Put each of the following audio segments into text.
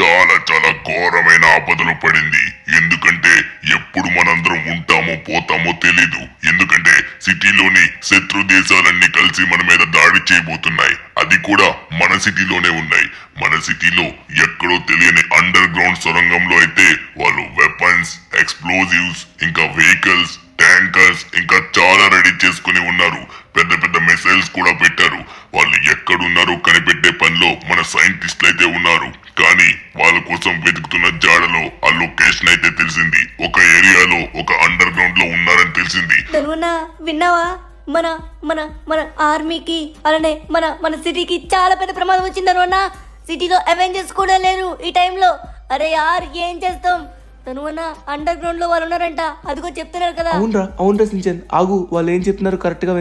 చాలా చాలా ఘోరమైన ఆపదలు పడింది ఎందుకంటే ఎప్పుడు మనందరం ఉంటామో పోతామో తెలీదు ఎందుకంటే సిటీలోని శత్రు దేశాలన్నీ కలిసి మన మీద దాడి చేయబోతున్నాయి అది కూడా మన సిటీలోనే ఉన్నాయి మన సిటీలో ఎక్కడో తెలియని అండర్ గ్రౌండ్ సొరంగంలో అయితే వాళ్ళు వెపన్స్ ఎక్స్ప్లోజివ్స్ ఇంకా వెహికల్స్ ట్యాంకర్స్ ఇంకా చాలా రెడీ చేసుకుని ఉన్నారు పెద్ద పెద్ద మిసైల్స్ కూడా పెట్టారు వాళ్ళు ఎక్కడున్నారో కనిపెట్టే పనిలో మన సైంటిస్టులు అయితే ఉన్నారు కానీ వాళ్ళ కోసం వెతుకుతున్న జాడలో ఆ లొకేషన్ అయితే తెలిసింది ఒక ఏరియాలో ఒక అండర్ గ్రౌండ్ లో ఉన్నారని తెలిసింది విన్నావా మన మన మన ఆర్మీకి అలానే మన మన సిటీకి చాలా పెద్ద ప్రమాదం వచ్చింది ధనువన్నా సిటీలో అవెంజర్స్ కూడా లేరు ఈ టైంలో అరే యార్ ఏం చేస్తాం అండర్ గ్రౌండ్ లో వాళ్ళు ఉన్నారంట అదిగో చెప్తున్నారు కదా అవునరా అవునరా శ్రీచంద్ ఆగు వాళ్ళు ఏం చెప్తున్నారు కరెక్ట్ గా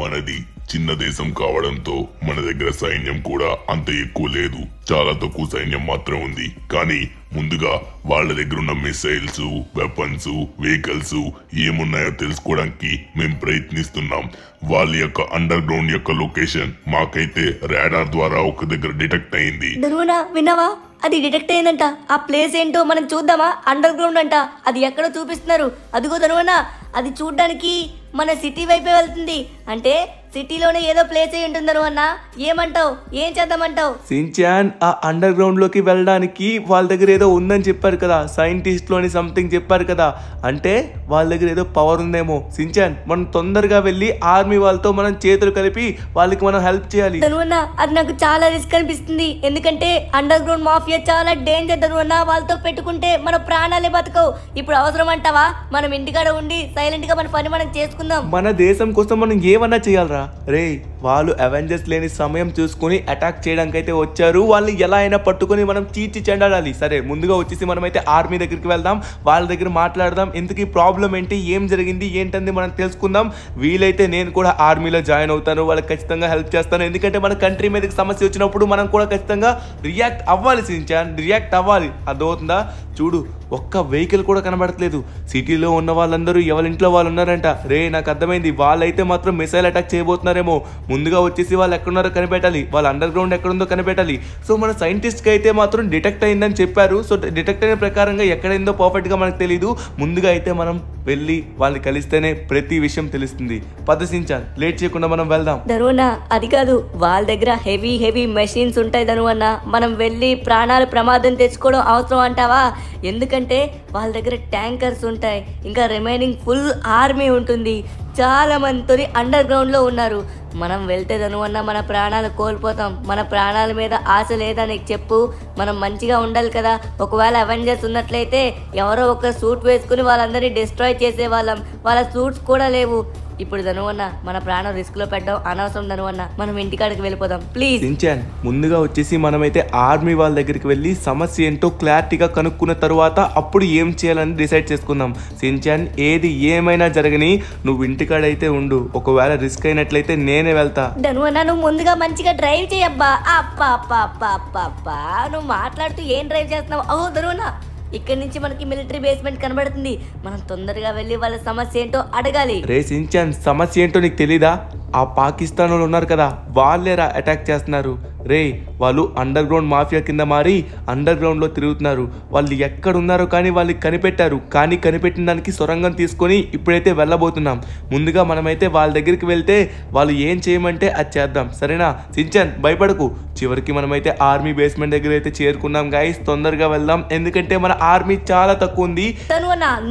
మనది చిన్న దేశం కావడంతో మన దగ్గర సైన్యం కూడా అంత ఎక్కువ లేదు చాలా తక్కువ సైన్యం మాత్రం ఉంది కానీ ముందుగా వాళ్ళ దగ్గర ఉన్న మిసైల్స్ వెపన్స్ వెహికల్స్ ఏమున్నాయో తెలుసుకోవడానికి మేము ప్రయత్నిస్తున్నాం వాళ్ళ యొక్క అండర్ గ్రౌండ్ యొక్క లొకేషన్ మాకైతే రాడార్ ద్వారా ఒక దగ్గర డిటెక్ట్ అయింది విన్నావా అది డిటెక్ట్ అయిందంట ఆ ప్లేస్ ఏంటో మనం చూద్దామా అండర్ గ్రౌండ్ అంట అది ఎక్కడో చూపిస్తున్నారు అదిగో తనువనా అది చూడ్డానికి మన సిటీ వైపే వెళ్తుంది అంటే సిటీలోనే ఏదో ప్లేస్ అయి ఉంటుందను అన్న ఏమంటావు ఏం చేద్దామంటావు సిన్చాన్ ఆ అండర్ గ్రౌండ్ లోకి వెళ్ళడానికి వాళ్ళ దగ్గర ఏదో ఉందని చెప్పారు కదా సైంటిస్ట్ లోని సంథింగ్ చెప్పారు కదా అంటే వాళ్ళ దగ్గర ఏదో పవర్ ఉందేమో సిన్చాన్ మనం తొందరగా వెళ్ళి ఆర్మీ వాళ్ళతో మనం చేతులు కలిపి వాళ్ళకి మనం హెల్ప్ చేయాలి అది నాకు చాలా రిస్క్ అనిపిస్తుంది ఎందుకంటే అండర్ గ్రౌండ్ మాఫియా చాలా డేంజర్ ధనువన్న వాళ్ళతో పెట్టుకుంటే మన ప్రాణాలే బతకవు ఇప్పుడు అవసరం అంటావా మనం ఇంటికాడ ఉండి సైలెంట్ గా మన పని మనం చేసుకుందాం మన దేశం కోసం మనం ఏమన్నా చేయాలరా voltarei వాళ్ళు అవెంజర్స్ లేని సమయం చూసుకుని అటాక్ చేయడానికి అయితే వచ్చారు వాళ్ళని ఎలా అయినా పట్టుకొని మనం చీచి చెండాలి సరే ముందుగా వచ్చేసి మనమైతే ఆర్మీ దగ్గరికి వెళ్దాం వాళ్ళ దగ్గర మాట్లాడదాం ఎందుకు ఈ ప్రాబ్లం ఏంటి ఏం జరిగింది ఏంటంది మనం తెలుసుకుందాం వీలైతే నేను కూడా ఆర్మీలో జాయిన్ అవుతాను వాళ్ళకి ఖచ్చితంగా హెల్ప్ చేస్తాను ఎందుకంటే మన కంట్రీ మీదకి సమస్య వచ్చినప్పుడు మనం కూడా ఖచ్చితంగా రియాక్ట్ అవ్వాలి సించాన్ రియాక్ట్ అవ్వాలి అర్థమవుతుందా చూడు ఒక్క వెహికల్ కూడా కనబడట్లేదు సిటీలో ఉన్న వాళ్ళందరూ ఎవరింట్లో వాళ్ళు ఉన్నారంట రే నాకు అర్థమైంది వాళ్ళైతే మాత్రం మిసైల్ అటాక్ చేయబోతున్నారేమో ముందుగా వచ్చేసి వాళ్ళు ఎక్కడున్నారో కనిపెట్టాలి వాళ్ళ అండర్ గ్రౌండ్ ఎక్కడుందో కనిపెట్టాలి సో మన సైంటిస్ట్కి అయితే మాత్రం డిటెక్ట్ అయిందని చెప్పారు సో డిటెక్ట్ అయిన ప్రకారంగా ఎక్కడైందో పర్ఫెక్ట్గా మనకు తెలియదు ముందుగా అయితే మనం వెళ్ళి వాళ్ళని కలిస్తేనే ప్రతి విషయం తెలుస్తుంది ప్రదర్శించాలి లేట్ చేయకుండా మనం వెళ్దాం ధరువన్న అది కాదు వాళ్ళ దగ్గర హెవీ హెవీ మెషిన్స్ ఉంటాయి ధనువన్న మనం వెళ్ళి ప్రాణాలు ప్రమాదం తెచ్చుకోవడం అవసరం అంటావా ఎందుకంటే వాళ్ళ దగ్గర ట్యాంకర్స్ ఉంటాయి ఇంకా రిమైనింగ్ ఫుల్ ఆర్మీ ఉంటుంది చాలామందితో అండర్ గ్రౌండ్లో ఉన్నారు మనం వెళ్తే అన్న మన ప్రాణాలు కోల్పోతాం మన ప్రాణాల మీద ఆశ లేదా నీకు చెప్పు మనం మంచిగా ఉండాలి కదా ఒకవేళ అవెంజర్స్ ఉన్నట్లయితే ఎవరో ఒక సూట్ వేసుకుని వాళ్ళందరినీ డిస్ట్రాయ్ వాళ్ళం వాళ్ళ సూట్స్ కూడా లేవు ఇప్పుడు ధనువన్న మన ప్రాణం రిస్క్ లో పెట్టాం అనవసరం ధనువన్న మనం ఇంటికాడికి వెళ్ళిపోదాం ప్లీజ్ సించాన్ ముందుగా వచ్చేసి మనమైతే ఆర్మీ వాళ్ళ దగ్గరికి వెళ్ళి సమస్య ఏంటో క్లారిటీగా కనుక్కున్న తర్వాత అప్పుడు ఏం చేయాలని డిసైడ్ చేసుకుందాం సించాన్ ఏది ఏమైనా జరగని నువ్వు ఇంటికాడైతే ఉండు ఒకవేళ రిస్క్ అయినట్లయితే నేనే వెళ్తా ధనువన్న నువ్వు ముందుగా మంచిగా డ్రైవ్ చేయబ్బా అప్పా అప్పా నువ్వు మాట్లాడుతూ ఏం డ్రైవ్ చేస్తున్నావు అవు ధనువన్న ఇక్కడ నుంచి మనకి మిలిటరీ బేస్మెంట్ కనబడుతుంది మనం తొందరగా వెళ్ళి వాళ్ళ సమస్య ఏంటో అడగాలి రే సమస్య ఏంటో నీకు తెలీదా ఆ పాకిస్తాన్ వాళ్ళు ఉన్నారు కదా వాళ్ళేరా అటాక్ చేస్తున్నారు రే వాళ్ళు అండర్ గ్రౌండ్ మాఫియా కింద మారి అండర్ గ్రౌండ్లో తిరుగుతున్నారు వాళ్ళు ఎక్కడున్నారో కానీ వాళ్ళు కనిపెట్టారు కానీ కనిపెట్టిన దానికి సొరంగం తీసుకొని ఇప్పుడైతే వెళ్ళబోతున్నాం ముందుగా మనమైతే వాళ్ళ దగ్గరికి వెళ్తే వాళ్ళు ఏం చేయమంటే అది చేద్దాం సరేనా సించన్ భయపడకు చివరికి మనమైతే ఆర్మీ బేస్మెంట్ దగ్గర అయితే చేరుకున్నాం గాయస్ తొందరగా వెళ్దాం ఎందుకంటే మన ఆర్మీ చాలా తక్కువ ఉంది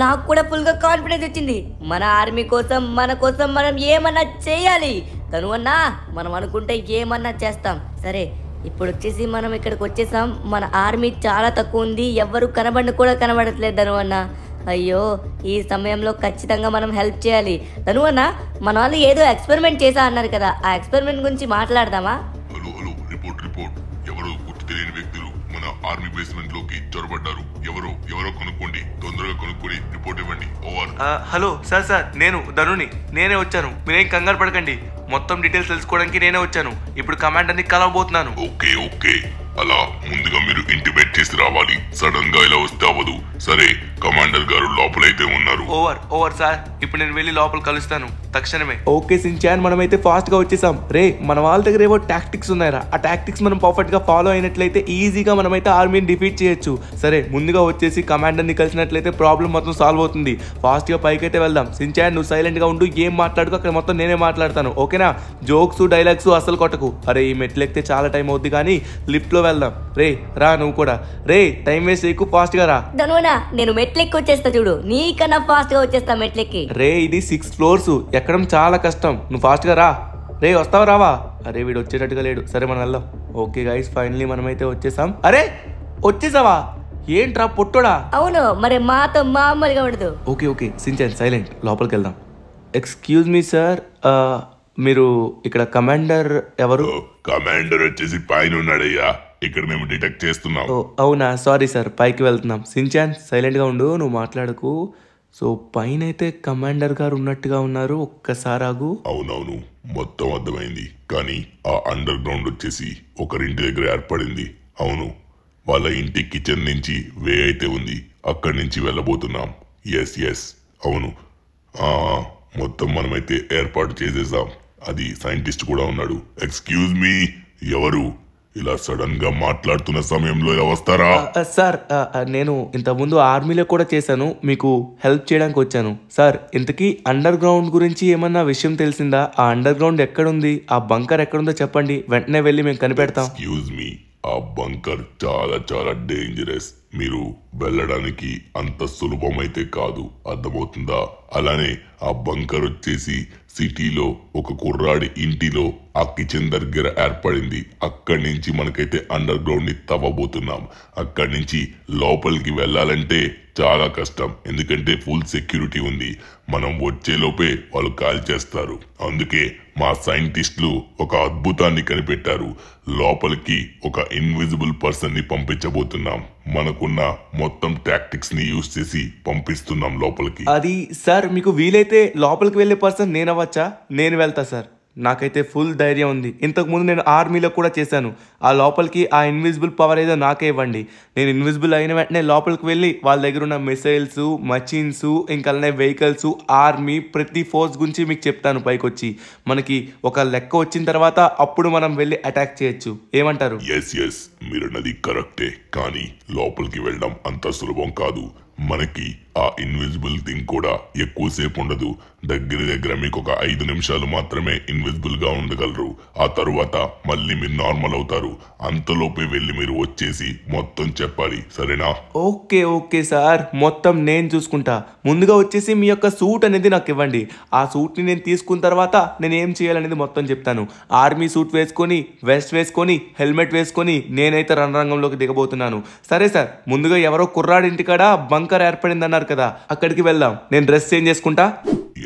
నాకు కూడా ఫుల్ గా కాన్ఫిడెన్స్ వచ్చింది మన ఆర్మీ కోసం మన కోసం మనం ఏమన్నా చేయాలి తనువన్నా మనం అనుకుంటే ఏమన్నా చేస్తాం సరే ఇప్పుడు వచ్చేసి మనం ఇక్కడికి వచ్చేసాం మన ఆర్మీ చాలా తక్కువ ఉంది ఎవ్వరు కనబడిన కూడా కనబడట్లేదు ధనువన్న అయ్యో ఈ సమయంలో ఖచ్చితంగా మనం హెల్ప్ చేయాలి ధనువన్న మన వాళ్ళు ఏదో ఎక్స్పెరిమెంట్ చేసా అన్నారు కదా ఆ ఎక్స్పెరిమెంట్ గురించి మాట్లాడదామా హలో హలో సార్ సార్ నేను ధనుని నేనే వచ్చాను మీరేం కంగారు పడకండి మొత్తం డీటెయిల్స్ తెలుసుకోవడానికి నేనే వచ్చాను ఇప్పుడు కమాండర్ని కలవబోతున్నాను ఓకే ఓకే అలా ముందుగా మీరు ఇంటిమేట్ చేసి రావాలి సడన్ గా ఇలా వస్తే అవ్వదు సరే కమాండర్ గారు లోపలైతే ఉన్నారు ఓవర్ ఓవర్ సార్ ఇప్పుడు నేను వెళ్ళి లోపల కలుస్తాను తక్షణమే ఓకే సించాన్ మనం అయితే ఫాస్ట్ గా వచ్చేసాం రే మన వాళ్ళ దగ్గర ఏవో టాక్టిక్స్ ఉన్నాయరా ఆ టాక్టిక్స్ మనం పర్ఫెక్ట్ గా ఫాలో అయినట్లయితే ఈజీగా మనమైతే ఆర్మీని డిఫీట్ చేయొచ్చు సరే ముందుగా వచ్చేసి కమాండర్ని కలిసినట్లయితే ప్రాబ్లం మొత్తం సాల్వ్ అవుతుంది ఫాస్ట్ గా పైకి అయితే వెళ్దాం సించాన్ నువ్వు సైలెంట్ గా ఉండు ఏం మాట్లాడుకో అక్కడ మొత్తం నేనే మాట్లాడతాను ఓకేనా జోక్స్ డైలాగ్స్ అసలు కొట్టకు అరే ఈ మెట్లు ఎక్కితే చాలా టైం అవుద్ది కానీ లిఫ్ట్ లో వెళ్దాం రే రా నువ్వు కూడా రే టైం వేస్ట్ ఎక్కువ ఫాస్ట్ గా రా నేను మెట్లెక్కి వచ్చేస్తా చూడు నీకన్నా ఫాస్ట్ గా వచ్చేస్తా మెట్లెక్కి రే ఇది సిక్స్ ఫ్లోర్స్ ఎక్కడం చాలా కష్టం నువ్వు ఫాస్ట్గా రా రే వస్తావు రావా అరే వీడు వచ్చేటట్టుగా లేడు సరే మనం వెళ్దాం ఓకే గైస్ ఫైనలీ మనమైతే వచ్చేసాం అరే వచ్చేసావా ఏంట్రా పొట్టోడా అవును మరి మాతో మామూలుగా ఉండదు ఓకే ఓకే సించాన్ సైలెంట్ లోపలికి వెళ్దాం ఎక్స్క్యూజ్ మీ సార్ మీరు ఇక్కడ కమాండర్ ఎవరు కమాండర్ వచ్చేసి పైన ఉన్నాడయ్యా ఇక్కడ మేము డిటెక్ట్ చేస్తున్నాం అవునా సారీ సార్ పైకి వెళ్తున్నాం సించాన్ సైలెంట్గా ఉండు నువ్వు మాట్లాడకు సో పైన అయితే కమాండర్ గారు ఉన్నట్టుగా ఉన్నారు ఒక్కసారి ఆగు అవునవును మొత్తం అర్థమైంది కానీ ఆ అండర్ గ్రౌండ్ వచ్చేసి ఒకరింటి దగ్గర ఏర్పడింది అవును వాళ్ళ ఇంటి కిచెన్ నుంచి వే అయితే ఉంది అక్కడి నుంచి వెళ్ళబోతున్నాం ఎస్ ఎస్ అవును మొత్తం మనమైతే ఏర్పాటు చేసేసాం అది సైంటిస్ట్ కూడా ఉన్నాడు ఎక్స్క్యూజ్ మీ ఎవరు ఇలా సడన్ గా మాట్లాడుతున్న సమయంలో ఇలా వస్తారా సార్ నేను ఇంతకుముందు ఆర్మీలో కూడా చేశాను మీకు హెల్ప్ చేయడానికి వచ్చాను సార్ ఇంతకీ అండర్ గ్రౌండ్ గురించి ఏమన్నా విషయం తెలిసిందా ఆ అండర్ గ్రౌండ్ ఎక్కడుంది ఆ బంకర్ ఎక్కడుందో చెప్పండి వెంటనే వెళ్ళి మేము కనిపెడతాం యూజ్ మీ ఆ బంకర్ చాలా చాలా డేంజరస్ మీరు వెళ్ళడానికి అంత సులభమైతే కాదు అర్థమవుతుందా అలానే ఆ బంకర్ వచ్చేసి సిటీలో ఒక కుర్రాడి ఇంటిలో ఆ కిచెన్ దగ్గర ఏర్పడింది అక్కడి నుంచి మనకైతే అండర్ గ్రౌండ్ని తవ్వబోతున్నాం అక్కడి నుంచి లోపలికి వెళ్ళాలంటే చాలా కష్టం ఎందుకంటే ఫుల్ సెక్యూరిటీ ఉంది మనం వచ్చేలోపే వాళ్ళు కాల్ చేస్తారు అందుకే మా సైంటిస్టులు ఒక అద్భుతాన్ని కనిపెట్టారు లోపలికి ఒక ఇన్విజిబుల్ పర్సన్ని పంపించబోతున్నాం మనకున్న మొత్తం టాక్టిక్స్ ని యూస్ చేసి పంపిస్తున్నాం లోపలికి అది సార్ మీకు వీలైతే లోపలికి వెళ్ళే పర్సన్ నేనవ్వచ్చా నేను వెళ్తా సార్ నాకైతే ఫుల్ ధైర్యం ఉంది ఇంతకుముందు నేను ఆర్మీలో కూడా చేశాను ఆ లోపలికి ఆ ఇన్విజిబుల్ పవర్ ఏదో నాకే ఇవ్వండి నేను ఇన్విజిబుల్ అయిన వెంటనే లోపలికి వెళ్ళి వాళ్ళ దగ్గర ఉన్న మిసైల్స్ మచిన్స్ ఇంకనే వెహికల్స్ ఆర్మీ ప్రతి ఫోర్స్ గురించి మీకు చెప్తాను పైకి వచ్చి మనకి ఒక లెక్క వచ్చిన తర్వాత అప్పుడు మనం వెళ్ళి అటాక్ చేయొచ్చు ఏమంటారు ఎస్ ఎస్ మీరన్నది కరెక్టే కానీ లోపలికి వెళ్ళడం అంత సులభం కాదు మనకి ఆ ఇన్విజిబుల్ థింగ్ కూడా ఎక్కువసేపు ఉండదు దగ్గర దగ్గర మీకు ఒక ఐదు నిమిషాలు మాత్రమే ఇన్విజిబుల్గా ఉండగలరు ఆ తరువాత మళ్ళీ మీరు నార్మల్ అవుతారు అంతలోపే వెళ్ళి మీరు వచ్చేసి మొత్తం చెప్పాలి సరేనా ఓకే ఓకే సార్ మొత్తం నేను చూసుకుంటా ముందుగా వచ్చేసి మీ యొక్క సూట్ అనేది నాకు ఇవ్వండి ఆ సూట్ని నేను తీసుకున్న తర్వాత నేను ఏం చేయాలనేది మొత్తం చెప్తాను ఆర్మీ సూట్ వేసుకొని వెస్ట్ వేసుకొని హెల్మెట్ వేసుకొని నేనైతే రణరంగంలోకి దిగబోతున్నాను సరే సార్ ముందుగా ఎవరో కుర్రాడింటికాడ బంకర్ ఏర్పడిందన్నారు కదా అక్కడికి వెళ్దాం నేను డ్రెస్ చేంజ్ చేసుకుంటా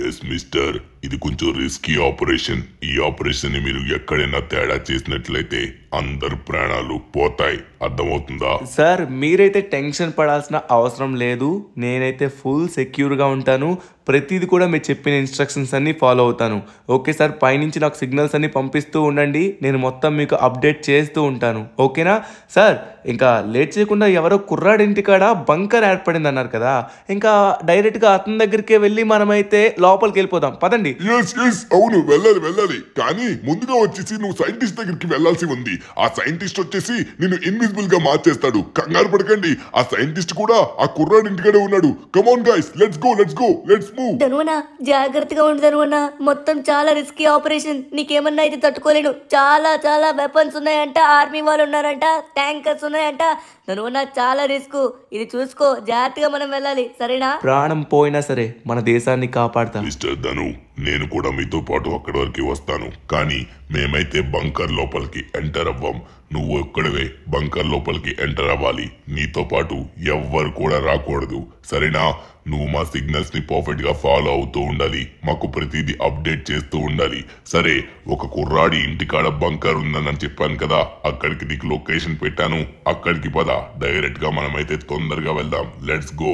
ఎస్ మిస్టర్ ఇది కొంచెం రిస్కీ ఆపరేషన్ ఈ ఆపరేషన్ ని మీరు ఎక్కడైనా తేడా చేసినట్లయితే అందరు ప్రాణాలు పోతాయి అర్థమవుతుందా సార్ మీరైతే టెన్షన్ పడాల్సిన అవసరం లేదు నేనైతే ఫుల్ సెక్యూర్గా ఉంటాను ప్రతిది కూడా మీరు చెప్పిన ఇన్స్ట్రక్షన్స్ అన్నీ ఫాలో అవుతాను ఓకే సార్ పైనుంచి నాకు సిగ్నల్స్ అన్నీ పంపిస్తూ ఉండండి నేను మొత్తం మీకు అప్డేట్ చేస్తూ ఉంటాను ఓకేనా సార్ ఇంకా లేట్ చేయకుండా ఎవరో కుర్రాడింటికాడ బంకర్ ఏర్పడింది అన్నారు కదా ఇంకా డైరెక్ట్గా అతని దగ్గరికే వెళ్ళి మనమైతే లోపలికి వెళ్ళిపోదాం పదండి ఎస్ ఎస్ అవును వెళ్ళాలి వెళ్ళాలి కానీ ముందుగా వచ్చేసి నువ్వు సైంటిస్ట్ దగ్గరికి వెళ్ళాల్సి ఉంది ఆ సైంటిస్ట్ వచ్చేసి నిన్ను ఇన్విజిబుల్ గా మార్చేస్తాడు కంగారు పడకండి ఆ సైంటిస్ట్ కూడా ఆ కుర్రాడు ఇంటికడే ఉన్నాడు come on guys let's go let's go let's move ధనువనా జాగ్రత్తగా ఉండు ధనువనా మొత్తం చాలా రిస్కీ ఆపరేషన్ నీకేమన్నా అయితే తట్టుకోలేను చాలా చాలా వెపన్స్ ఉన్నాయంట ఆర్మీ వాళ్ళు ఉన్నారంట ట్యాంకర్స్ ఉన్నాయంట ధనువనా చాలా రిస్క్ ఇది చూసుకో జాగ్రత్తగా మనం వెళ్ళాలి సరేనా ప్రాణం పోయినా సరే మన దేశాన్ని కాపాడతాం మిస్టర్ ధను నేను కూడా మీతో పాటు అక్కడి వరకు వస్తాను కానీ మేమైతే బంకర్ లోపలికి ఎంటర్ అవ్వం నువ్వు ఒక్కడవే బంకర్ లోపలికి ఎంటర్ అవ్వాలి నీతో పాటు ఎవ్వరు కూడా రాకూడదు సరేనా నువ్వు మా సిగ్నల్స్ని గా ఫాలో అవుతూ ఉండాలి మాకు ప్రతిదీ అప్డేట్ చేస్తూ ఉండాలి సరే ఒక కుర్రాడి ఇంటికాడ బంకర్ ఉందని చెప్పాను కదా అక్కడికి నీకు లొకేషన్ పెట్టాను అక్కడికి పద డైరెక్ట్గా మనమైతే తొందరగా వెళ్దాం లెట్స్ గో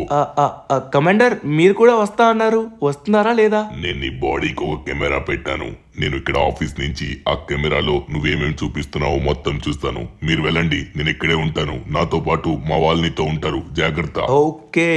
కమాండర్ మీరు కూడా వస్తా అన్నారు వస్తున్నారా లేదా నేను నీ బాడీకి ఒక కెమెరా పెట్టాను నేను ఇక్కడ ఆఫీస్ నుంచి ఆ కెమెరాలో నువ్వేమేమి చూపిస్తున్నావో మొత్తం చూస్తాను మీరు వెళ్ళండి నేను ఇక్కడే ఉంటాను నాతో పాటు మా వాళ్ళనితో ఉంటారు జాగ్రత్త ఓకే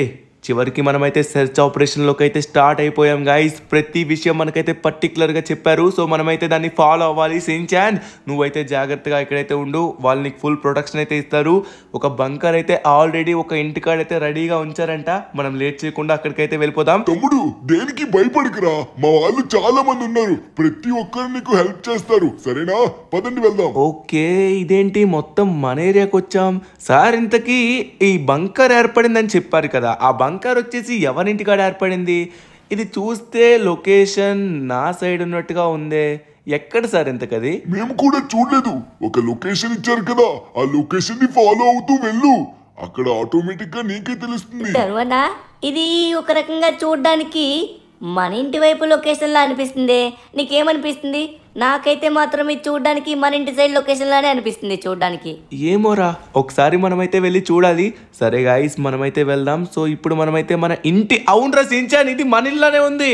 చివరికి మనమైతే సెర్చ్ ఆపరేషన్లోకి అయితే స్టార్ట్ అయిపోయాం గాయస్ ప్రతి విషయం మనకైతే పర్టికులర్గా చెప్పారు సో మనమైతే దాన్ని ఫాలో అవ్వాలి సించ్ అండ్ నువ్వైతే జాగ్రత్తగా ఇక్కడైతే ఉండు వాళ్ళు నీకు ఫుల్ ప్రొటెక్షన్ అయితే ఇస్తారు ఒక బంకర్ అయితే ఆల్రెడీ ఒక ఇంటికాడ అయితే రెడీగా ఉంచారంట మనం లేట్ చేయకుండా అక్కడికైతే వెళ్ళిపోదాం తమ్ముడు దేనికి భయపడకురా మా వాళ్ళు చాలా మంది ఉన్నారు ప్రతి ఒక్కరు నీకు హెల్ప్ చేస్తారు సరేనా పదండి వెళ్దాం ఓకే ఇదేంటి మొత్తం మన ఏరియాకి వచ్చాం సార్ ఇంతకీ ఈ బంకర్ ఏర్పడిందని చెప్పారు కదా ఆ బంక్ బంకర్ వచ్చేసి కాడ ఏర్పడింది ఇది చూస్తే లొకేషన్ నా సైడ్ ఉన్నట్టుగా ఉందే ఎక్కడ సార్ ఇంతకది మేము కూడా చూడలేదు ఒక లొకేషన్ ఇచ్చారు కదా ఆ లొకేషన్ ని ఫాలో అవుతూ వెళ్ళు అక్కడ ఆటోమేటిక్ గా నీకే తెలుస్తుంది సర్వనా ఇది ఒక రకంగా చూడడానికి మన ఇంటి వైపు లొకేషన్ లా అనిపిస్తుంది నీకేమనిపిస్తుంది నాకైతే మాత్రం ఇది చూడడానికి మన ఇంటి సైడ్ లొకేషన్ లానే అనిపిస్తుంది చూడడానికి ఏమోరా ఒకసారి మనమైతే వెళ్ళి చూడాలి సరే గాయస్ మనమైతే వెళ్దాం సో ఇప్పుడు మనమైతే మన ఇంటి అవునరా సించాన్ ఇది మన ఇల్లానే ఉంది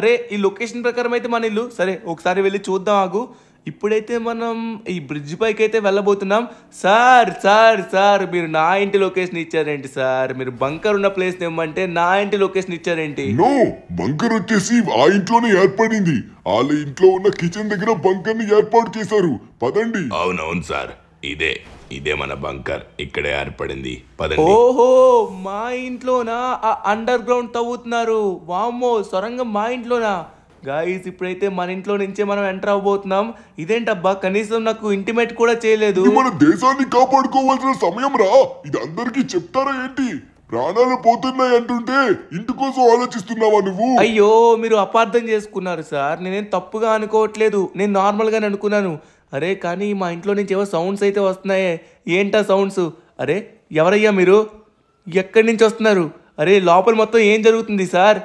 అరే ఈ లొకేషన్ ప్రకారం అయితే మన ఇల్లు సరే ఒకసారి వెళ్ళి చూద్దాం ఆగు ఇప్పుడైతే మనం ఈ బ్రిడ్జ్ పైకి అయితే వెళ్ళబోతున్నాం సార్ సార్ సార్ మీరు నా ఇంటి లొకేషన్ ఇచ్చారేంటి సార్ మీరు బంకర్ ఉన్న ప్లేస్ ఏమంటే నా ఇంటి లొకేషన్ ఇచ్చారేంటి బంకర్ వచ్చేసి ఆ ఇంట్లోనే ఏర్పడింది వాళ్ళ ఇంట్లో ఉన్న కిచెన్ దగ్గర బంకర్ ని ఏర్పాటు చేశారు పదండి అవునవును సార్ ఇదే ఇదే మన బంకర్ ఇక్కడే ఏర్పడింది ఓహో మా ఇంట్లోనా అండర్ గ్రౌండ్ తవ్వుతున్నారు వామ్మో సొరంగం మా ఇంట్లోనా గాయస్ ఇప్పుడైతే మన ఇంట్లో నుంచే మనం ఎంటర్ అవబోతున్నాం ఇదేంటబ్బా కనీసం నాకు ఇంటిమేట్ కూడా చేయలేదు మన దేశాన్ని కాపాడుకోవాల్సిన సమయం రా ఇది అందరికీ చెప్తారా ఏంటి ప్రాణాలు పోతున్నాయి అంటుంటే ఇంటి కోసం ఆలోచిస్తున్నావా నువ్వు అయ్యో మీరు అపార్థం చేసుకున్నారు సార్ నేనేం తప్పుగా అనుకోవట్లేదు నేను గానే అనుకున్నాను అరే కానీ మా ఇంట్లో నుంచి ఏవో సౌండ్స్ అయితే వస్తున్నాయే ఏంటా సౌండ్స్ అరే ఎవరయ్యా మీరు ఎక్కడి నుంచి వస్తున్నారు అరే లోపల మొత్తం ఏం జరుగుతుంది సార్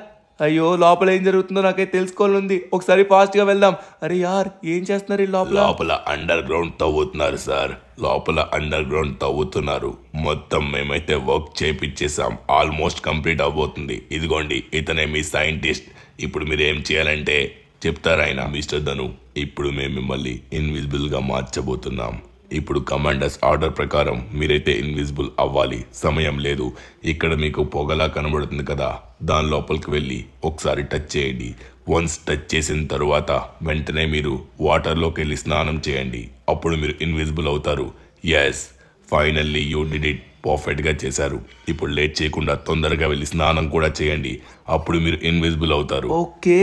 అయ్యో లోపల ఏం జరుగుతుందో నాకైతే తెలుసుకోవాలి ఒకసారి ఫాస్ట్గా వెళ్దాం అరే యార్ ఏం చేస్తున్నారు ఈ లోపల లోపల అండర్ గ్రౌండ్ తవ్వుతున్నారు సార్ లోపల అండర్ గ్రౌండ్ తవ్వుతున్నారు మొత్తం మేమైతే వర్క్ చేపించేసాం ఆల్మోస్ట్ కంప్లీట్ అవ్వబోతుంది ఇదిగోండి ఇతనే మీ సైంటిస్ట్ ఇప్పుడు మీరు ఏం చేయాలంటే చెప్తారాయన మిస్టర్ ధను ఇప్పుడు మేము మిమ్మల్ని ఇన్విజిబుల్గా మార్చబోతున్నాం ఇప్పుడు కమాండర్స్ ఆర్డర్ ప్రకారం మీరైతే ఇన్విజిబుల్ అవ్వాలి సమయం లేదు ఇక్కడ మీకు పొగలా కనబడుతుంది కదా దాని లోపలికి వెళ్ళి ఒకసారి టచ్ చేయండి వన్స్ టచ్ చేసిన తరువాత వెంటనే మీరు వాటర్లోకి వెళ్ళి స్నానం చేయండి అప్పుడు మీరు ఇన్విజిబుల్ అవుతారు yes finally you did it పర్ఫెక్ట్గా చేశారు ఇప్పుడు లేట్ చేయకుండా తొందరగా వెళ్ళి స్నానం కూడా చేయండి అప్పుడు మీరు ఇన్విజిబుల్ అవుతారు ఓకే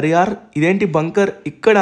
అరియార్ ఇదేంటి బంకర్ ఇక్కడ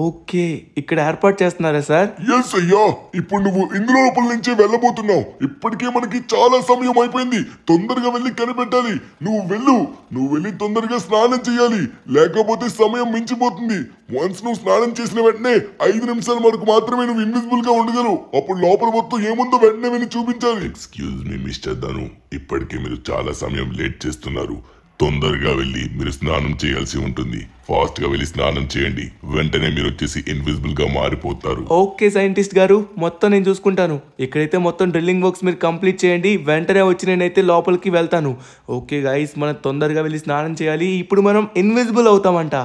ఓకే ఇక్కడ ఏర్పాటు చేస్తున్నారా సార్ ఎస్ అయ్యా ఇప్పుడు నువ్వు ఇందులో లోపల నుంచి వెళ్ళబోతున్నావు ఇప్పటికే మనకి చాలా సమయం అయిపోయింది తొందరగా వెళ్ళి కనిపెట్టాలి నువ్వు వెళ్ళు నువ్వు వెళ్ళి తొందరగా స్నానం చేయాలి లేకపోతే సమయం మించిపోతుంది వన్స్ నువ్వు స్నానం చేసిన వెంటనే ఐదు నిమిషాల వరకు మాత్రమే నువ్వు ఇన్విజిబుల్ గా ఉండగలవు అప్పుడు లోపల మొత్తం ఏముందో వెంటనే వెళ్ళి చూపించాలి ఎక్స్క్యూజ్ మీ మిస్టర్ ధను ఇప్పటికే మీరు చాలా సమయం లేట్ చేస్తున్నారు తొందరగా వెళ్ళి మీరు స్నానం చేయాల్సి ఉంటుంది ఫాస్ట్ గా వెళ్ళి స్నానం చేయండి వెంటనే మీరు వచ్చేసి ఇన్విజిబుల్ గా మారిపోతారు ఓకే సైంటిస్ట్ గారు మొత్తం నేను చూసుకుంటాను ఇక్కడైతే మొత్తం డ్రిల్లింగ్ వర్క్స్ మీరు కంప్లీట్ చేయండి వెంటనే వచ్చి నేనైతే లోపలికి వెళ్తాను ఓకే గాయస్ మనం తొందరగా వెళ్ళి స్నానం చేయాలి ఇప్పుడు మనం ఇన్విజిబుల్ అవుతామంట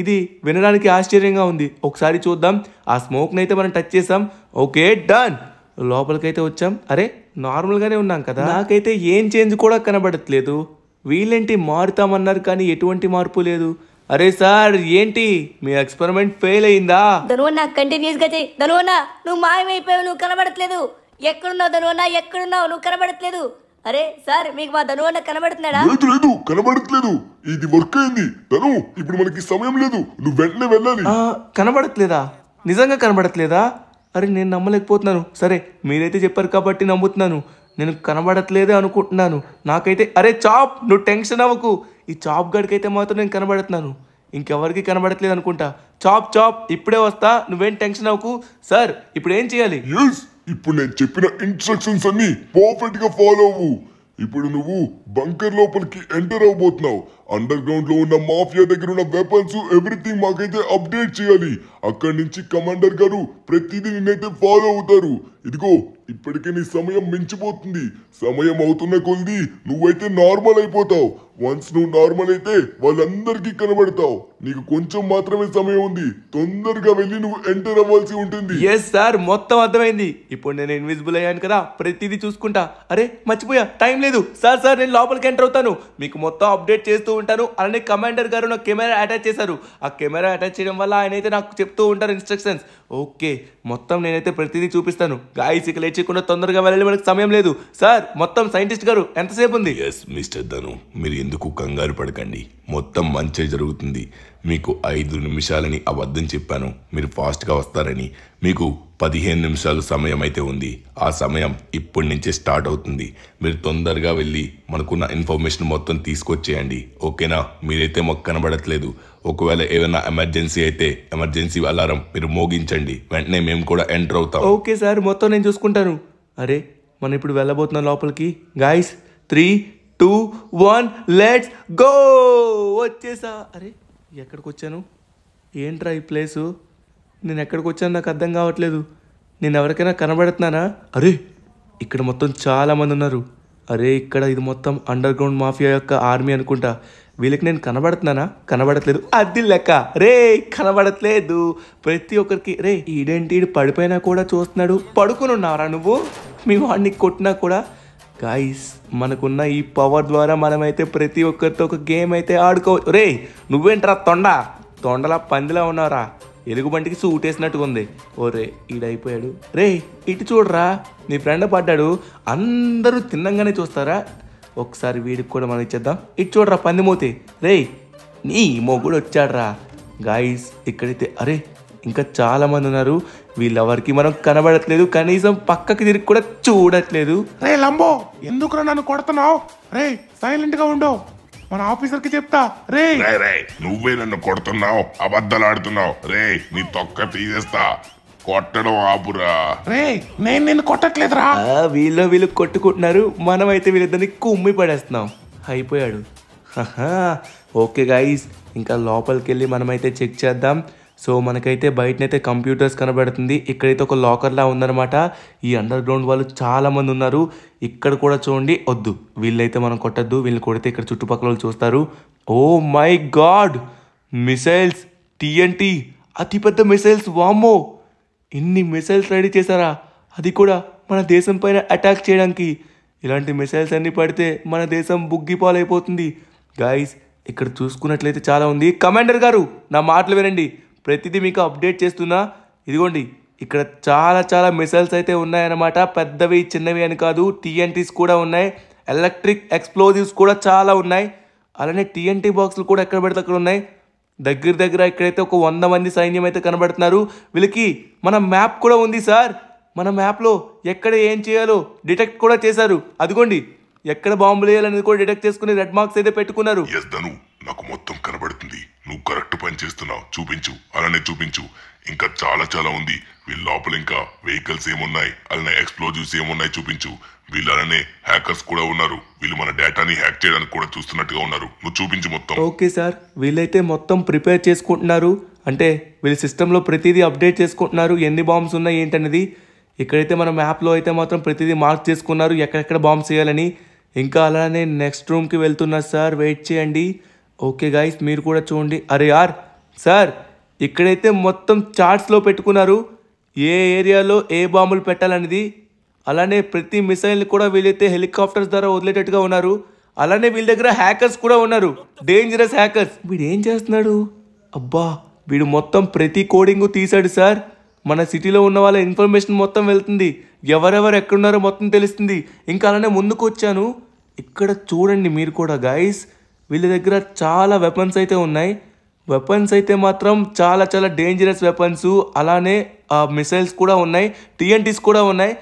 ఇది వినడానికి ఆశ్చర్యంగా ఉంది ఒకసారి చూద్దాం ఆ స్మోక్ నైతే మనం టచ్ చేసాం ఓకే డన్ లోపలికైతే వచ్చాం అరే నార్మల్గానే ఉన్నాం కదా నాకైతే ఏం చేంజ్ కూడా కనబడట్లేదు వీళ్ళేంటి మారుతామన్నారు కానీ ఎటువంటి మార్పు లేదు అరే సార్ ఏంటి మీ ఎక్స్పెరిమెంట్ ఫెయిల్ అయిందా దనువన్నా కంటిన్యూస్ గా చేయి ధనువన్న నువ్వు మాయమైపోయావు నువ్వు కనబడట్లేదు ఎక్కడున్నావు దనువన్నా ఎక్కడున్నావు నువ్వు కనబడట్లేదు అరే సార్ మీకు మా ధనువన్న కనబడుతున్నాడా లేదు లేదు కనబడట్లేదు ఇది వర్క్ అయింది తను ఇప్పుడు మనకి సమయం లేదు నువ్వు వెంటనే వెళ్ళాలి కనబడట్లేదా నిజంగా కనబడట్లేదా అరే నేను నమ్మలేకపోతున్నాను సరే మీరైతే చెప్పారు కాబట్టి నమ్ముతున్నాను నేను కనబడట్లేదే అనుకుంటున్నాను నాకైతే అరే చాప్ నువ్వు టెన్షన్ అవ్వకు ఈ చాప్ గడికైతే మాత్రం నేను కనబడుతున్నాను ఇంకెవరికి కనబడట్లేదు అనుకుంటా చాప్ చాప్ ఇప్పుడే వస్తా నువ్వేం టెన్షన్ అవ్వకు సార్ ఇప్పుడు ఏం చేయాలి ఇప్పుడు నేను చెప్పిన ఇన్స్ట్రక్షన్స్ అన్ని పర్ఫెక్ట్ గా ఫాలో అవ్వు ఇప్పుడు నువ్వు బంకర్ లోపలికి ఎంటర్ అవబోతున్నావు అండర్ గ్రౌండ్ లో ఉన్న మాఫియా దగ్గర ఉన్న వెపన్స్ ఎవ్రీథింగ్ మాకైతే అప్డేట్ చేయాలి అక్కడి నుంచి కమాండర్ గారు ప్రతిదీ నిన్నైతే ఫాలో అవుతారు ఇదిగో ఇప్పటికే నీ సమయం మించిపోతుంది సమయం అవుతున్న కొలిది నువ్వైతే నార్మల్ అయిపోతావు వన్స్ నువ్వు నార్మల్ అయితే వాళ్ళందరికీ కనబడతావు నీకు కొంచెం మాత్రమే సమయం ఉంది తొందరగా వెళ్ళి నువ్వు ఎంటర్ అవ్వాల్సి ఉంటుంది ఎస్ సార్ మొత్తం అర్థమైంది ఇప్పుడు నేను ఇన్విజిబుల్ అయ్యాను కదా ప్రతిదీ చూసుకుంటా అరే మర్చిపోయా టైం లేదు సార్ సార్ నేను లోపలికి ఎంటర్ అవుతాను మీకు మొత్తం అప్డేట్ చేస్తూ ఉంటాను అలానే కమాండర్ గారు నా కెమెరా అటాచ్ చేశారు ఆ కెమెరా అటాచ్ చేయడం వల్ల ఆయన అయితే నాకు చెప్తూ ఉంటారు ఇన్స్ట్రక్షన్స్ ఓకే మొత్తం నేనైతే ప్రతిదీ చూపిస్తాను గాయస్ ఇక లేచకుండా తొందరగా వెళ్ళి మనకు సమయం లేదు సార్ మొత్తం సైంటిస్ట్ గారు ఎంతసేపు ఉంది ఎస్ మిస్టర్ ధను మీరు ఎందుకు కంగారు పడకండి మొత్తం మంచి జరుగుతుంది మీకు ఐదు నిమిషాలని అబద్ధం చెప్పాను మీరు ఫాస్ట్గా వస్తారని మీకు పదిహేను నిమిషాలు సమయం అయితే ఉంది ఆ సమయం ఇప్పటి నుంచే స్టార్ట్ అవుతుంది మీరు తొందరగా వెళ్ళి మనకున్న ఇన్ఫర్మేషన్ మొత్తం తీసుకొచ్చేయండి ఓకేనా మీరైతే మొక్క కనబడట్లేదు ఒకవేళ ఏమైనా ఎమర్జెన్సీ అయితే ఎమర్జెన్సీ అలారం మీరు మోగించండి వెంటనే మేము కూడా ఎంటర్ అవుతాం ఓకే సార్ మొత్తం నేను చూసుకుంటాను అరే మనం ఇప్పుడు వెళ్ళబోతున్నాం లోపలికి guys three two one let's go వచ్చేసా అరే ఎక్కడికి వచ్చాను ఏంట్రా ఈ ప్లేసు నేను ఎక్కడికి వచ్చాను నాకు అర్థం కావట్లేదు నేను ఎవరికైనా కనబడుతున్నానా అరే ఇక్కడ మొత్తం చాలామంది ఉన్నారు అరే ఇక్కడ ఇది మొత్తం అండర్ గ్రౌండ్ మాఫియా యొక్క ఆర్మీ అనుకుంటా వీళ్ళకి నేను కనబడుతున్నానా కనబడట్లేదు అది లెక్క రే కనబడట్లేదు ప్రతి ఒక్కరికి రే ఈడేంటి పడిపోయినా కూడా చూస్తున్నాడు పడుకుని ఉన్నారా నువ్వు మీ వాడిని కొట్టినా కూడా గాయస్ మనకున్న ఈ పవర్ ద్వారా మనమైతే ప్రతి ఒక్కరితో ఒక గేమ్ అయితే ఆడుకోవచ్చు రే నువ్వేంట్రా తొండ తొండలా పందిలా ఉన్నారా ఎలుగుబంటికి సూటేసినట్టుగా ఉంది ఓరే ఈడైపోయాడు రే ఇటు చూడరా నీ ఫ్రెండ్ పడ్డాడు అందరూ తిన్నంగానే చూస్తారా ఒకసారి వీడికి కూడా మనం ఇచ్చేద్దాం ఇటు చూడరా పందిమూతి రే నీ మొగుడు వచ్చాడ్రా గాయస్ ఇక్కడైతే అరే ఇంకా చాలామంది ఉన్నారు వీళ్ళెవరికి మనం కనబడట్లేదు కనీసం పక్కకి తిరిగి కూడా చూడట్లేదు రే లంబో ఎందుకురా నన్ను కొడుతున్నావు రే సైలెంట్ గా ఉండు మన ఆఫీసర్ కి చెప్తా రే రే రే నువ్వే నన్ను కొడుతున్నావు అబద్ధలాడుతున్నావు ఆడుతున్నావు రే నీ తొక్క తీసేస్తా కొట్టడం ఆపురా రే నేను నిన్ను కొట్టట్లేదురా వీళ్ళు వీళ్ళు కొట్టుకుంటున్నారు మనమైతే వీళ్ళిద్దరిని కుమ్మి పడేస్తున్నాం అయిపోయాడు ఓకే గాయస్ ఇంకా లోపలికి వెళ్ళి మనమైతే చెక్ చేద్దాం సో మనకైతే బయటనైతే కంప్యూటర్స్ కనబడుతుంది ఇక్కడైతే ఒక లాకర్లా ఉందన్నమాట ఈ అండర్ గ్రౌండ్ వాళ్ళు చాలామంది ఉన్నారు ఇక్కడ కూడా చూడండి వద్దు వీళ్ళైతే మనం కొట్టద్దు వీళ్ళు కొడితే ఇక్కడ చుట్టుపక్కల వాళ్ళు చూస్తారు oh my god missiles TNT అతిపెద్ద మిసైల్స్ వామ్మో ఇన్ని మిసైల్స్ రెడీ చేశారా అది కూడా మన దేశం పైన అటాక్ చేయడానికి ఇలాంటి మిసైల్స్ అన్నీ పడితే మన దేశం బుగ్గి పాలైపోతుంది గాయస్ ఇక్కడ చూసుకున్నట్లయితే చాలా ఉంది కమాండర్ గారు నా మాటలు వినండి ప్రతిదీ మీకు అప్డేట్ చేస్తున్నా ఇదిగోండి ఇక్కడ చాలా చాలా మిసైల్స్ అయితే ఉన్నాయన్నమాట పెద్దవి చిన్నవి అని కాదు టీఎన్టీస్ కూడా ఉన్నాయి ఎలక్ట్రిక్ ఎక్స్ప్లోజివ్స్ కూడా చాలా ఉన్నాయి అలానే టీఎన్టీ బాక్సులు కూడా ఎక్కడ పెడితే అక్కడ ఉన్నాయి దగ్గర దగ్గర ఇక్కడైతే ఒక వంద మంది సైన్యం అయితే కనబడుతున్నారు వీళ్ళకి మన మ్యాప్ కూడా ఉంది సార్ మన మ్యాప్లో ఎక్కడ ఏం చేయాలో డిటెక్ట్ కూడా చేశారు అదిగోండి ఎక్కడ బాంబులు వేయాలనేది కూడా డిటెక్ట్ చేసుకుని రెడ్ మార్క్స్ అయితే పెట్టుకున్నారు నాకు మొత్తం నువ్వు కరెక్ట్ పని చేస్తున్నావు చూపించు అలానే చూపించు ఇంకా చాలా చాలా ఉంది వీళ్ళ లోపల ఇంకా వెహికల్స్ ఏమున్నాయి అలానే ఎక్స్ప్లోజివ్స్ ఏమున్నాయి చూపించు వీళ్ళు అలానే హ్యాకర్స్ కూడా ఉన్నారు వీళ్ళు మన డేటాని హ్యాక్ చేయడానికి కూడా చూస్తున్నట్టుగా ఉన్నారు నువ్వు చూపించు మొత్తం ఓకే సార్ వీళ్ళైతే మొత్తం ప్రిపేర్ చేసుకుంటున్నారు అంటే వీళ్ళ సిస్టంలో ప్రతిదీ అప్డేట్ చేసుకుంటున్నారు ఎన్ని బాంబ్స్ ఉన్నాయి ఏంటనేది ఇక్కడైతే మన మ్యాప్లో అయితే మాత్రం ప్రతిదీ మార్క్ చేసుకున్నారు ఎక్కడెక్కడ బాంబ్స్ వేయాలని ఇంకా అలానే నెక్స్ట్ రూమ్కి వెళ్తున్నారు సార్ వెయిట్ చేయండి ఓకే గాయస్ మీరు కూడా చూడండి అరే యార్ సార్ ఇక్కడైతే మొత్తం చార్ట్స్లో పెట్టుకున్నారు ఏ ఏరియాలో ఏ బాంబులు పెట్టాలనేది అలానే ప్రతి మిసైల్ని కూడా వీళ్ళైతే హెలికాప్టర్స్ ద్వారా వదిలేటట్టుగా ఉన్నారు అలానే వీళ్ళ దగ్గర హ్యాకర్స్ కూడా ఉన్నారు డేంజరస్ హ్యాకర్స్ వీడు ఏం చేస్తున్నాడు అబ్బా వీడు మొత్తం ప్రతి కోడింగు తీశాడు సార్ మన సిటీలో ఉన్న వాళ్ళ ఇన్ఫర్మేషన్ మొత్తం వెళ్తుంది ఎవరెవరు ఎక్కడున్నారో మొత్తం తెలుస్తుంది ఇంకా అలానే ముందుకు వచ్చాను ఇక్కడ చూడండి మీరు కూడా గాయస్ వీళ్ళ దగ్గర చాలా వెపన్స్ అయితే ఉన్నాయి వెపన్స్ అయితే మాత్రం చాలా చాలా డేంజరస్ వెపన్స్ అలానే మిసైల్స్ కూడా ఉన్నాయి టీఎన్టీస్ కూడా ఉన్నాయి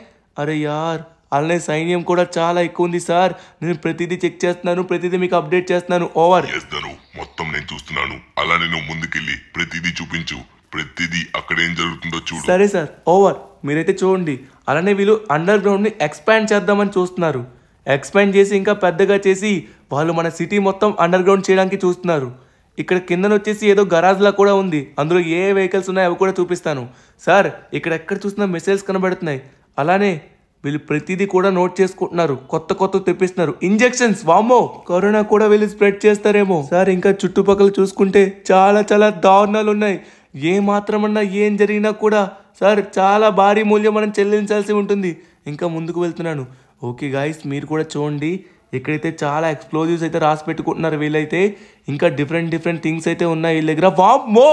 అరే యార్ అలానే సైన్యం కూడా చాలా ఎక్కువ ఉంది సార్ నేను ప్రతిదీ చెక్ చేస్తున్నాను ప్రతిదీ మీకు అప్డేట్ చేస్తున్నాను ఓవర్ చేస్తాను మొత్తం నేను చూస్తున్నాను అలానే నువ్వు ముందుకెళ్ళి ప్రతిదీ చూపించు ప్రతిదీ అక్కడ ఏం జరుగుతుందో చూడు సరే సార్ ఓవర్ మీరైతే చూడండి అలానే వీళ్ళు అండర్ గ్రౌండ్ని ఎక్స్పాండ్ చేద్దామని చూస్తున్నారు ఎక్స్పెండ్ చేసి ఇంకా పెద్దగా చేసి వాళ్ళు మన సిటీ మొత్తం అండర్ గ్రౌండ్ చేయడానికి చూస్తున్నారు ఇక్కడ కిందన వచ్చేసి ఏదో గరాజ్లా కూడా ఉంది అందులో ఏ వెహికల్స్ ఉన్నాయో అవి కూడా చూపిస్తాను సార్ ఇక్కడ ఎక్కడ చూసినా మిసైల్స్ కనబడుతున్నాయి అలానే వీళ్ళు ప్రతిదీ కూడా నోట్ చేసుకుంటున్నారు కొత్త కొత్త తెప్పిస్తున్నారు ఇంజెక్షన్స్ వామో కరోనా కూడా వీళ్ళు స్ప్రెడ్ చేస్తారేమో సార్ ఇంకా చుట్టుపక్కల చూసుకుంటే చాలా చాలా దారుణాలు ఉన్నాయి ఏ మాత్రమన్నా ఏం జరిగినా కూడా సార్ చాలా భారీ మూల్యం మనం చెల్లించాల్సి ఉంటుంది ఇంకా ముందుకు వెళ్తున్నాను ఓకే గాయస్ మీరు కూడా చూడండి ఇక్కడైతే చాలా ఎక్స్ప్లోజివ్స్ అయితే రాసి పెట్టుకుంటున్నారు వీళ్ళైతే ఇంకా డిఫరెంట్ డిఫరెంట్ థింగ్స్ అయితే ఉన్నాయి వీళ్ళ దగ్గర మో